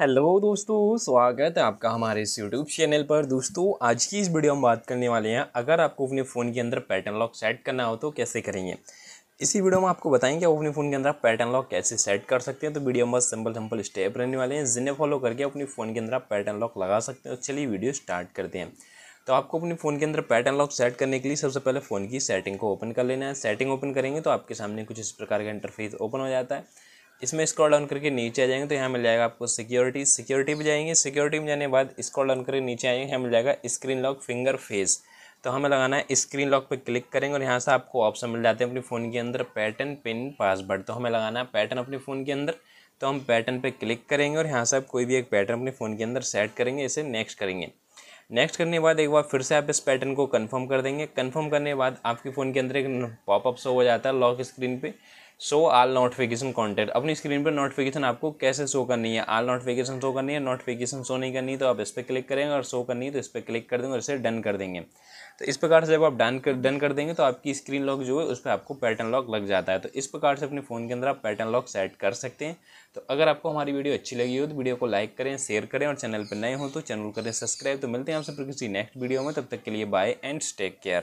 hello दोस्तों स्वागत है आपका हमारे इस यूट्यूब चैनल पर दोस्तों आज की इस वीडियो हम बात करने वाले हैं अगर आपको अपने फ़ोन के अंदर पैटर्न लॉक सेट करना हो तो कैसे करेंगे इसी वीडियो में आपको बताएंगे आप अपने फ़ोन के अंदर पैटर्न लॉक कैसे सेट कर सकते हैं तो वीडियो में सिंपल सिंपल स्टेप रहने वाले हैं जिन्हें फॉलो करके अपने फ़ोन के अंदर पैटर्न लॉक लगा सकते हैं तो चलिए वीडियो स्टार्ट करते हैं तो आपको अपने फ़ोन के अंदर पैटर्न लॉक सेट करने के लिए सबसे पहले फ़ोन की सेटिंग को ओपन कर लेना है सेटिंग ओपन करेंगे तो आपके सामने कुछ इस प्रकार का इंटरफेस ओपन हो जाता है इसमें स्क्रॉल डाउन करके नीचे आ जाएंगे तो यहाँ मिल जाएगा आपको सिक्योरिटी सिक्योरिटी में जाएंगे सिक्योरिटी में जाने के बाद स्क्रॉल डाउन करके नीचे आएंगे यहाँ मिल जाएगा स्क्रीन लॉक फिंगर फेस तो हमें लगाना है स्क्रीन लॉक पे क्लिक करेंगे और यहाँ से आपको ऑप्शन मिल जाते हैं अपने फ़ोन के अंदर पैटर्न पिन पासवर्ड तो हमें लगाना है पैटर्न अपने फ़ोन के अंदर तो हम पैटर्न पर क्लिक करेंगे और यहाँ से आप कोई भी एक पैटर्न अपने फ़ोन के अंदर सेट करेंगे इसे नेक्स्ट करेंगे नेक्स्ट करने के बाद एक बार फिर से आप इस पैटर्न को कंफर्म कर देंगे कंफर्म करने के बाद आपके फ़ोन के अंदर एक पॉपअप शो हो जाता है लॉक स्क्रीन पे शो आल नोटिफिकेशन कॉन्टेंट अपनी स्क्रीन पर नोटिफिकेशन आपको कैसे शो करनी है आल नोटिफिकेशन शो करनी है नोटिफिकेशन शो नहीं करनी तो आप इस पर क्लिक करेंगे और शो करनी है तो इस पर क्लिक कर देंगे और इसे डन कर देंगे तो इस प्रकार से जब आप डन कर डन कर देंगे तो आपकी स्क्रीन लॉक जो है उस पर आपको पैटर्न लॉक लग जाता है तो इस प्रकार से अपने फ़ोन के अंदर आप पैटर्न लॉक सेट कर सकते हैं तो अगर आपको हमारी वीडियो अच्छी लगी हो तो वीडियो को लाइक करें शेयर करें और चैनल पर नए हो तो चैनल करें सब्सक्राइब तो मिलते हैं आप सब किसी नेक्स्ट वीडियो में तब तक के लिए बाय एंड टेक केयर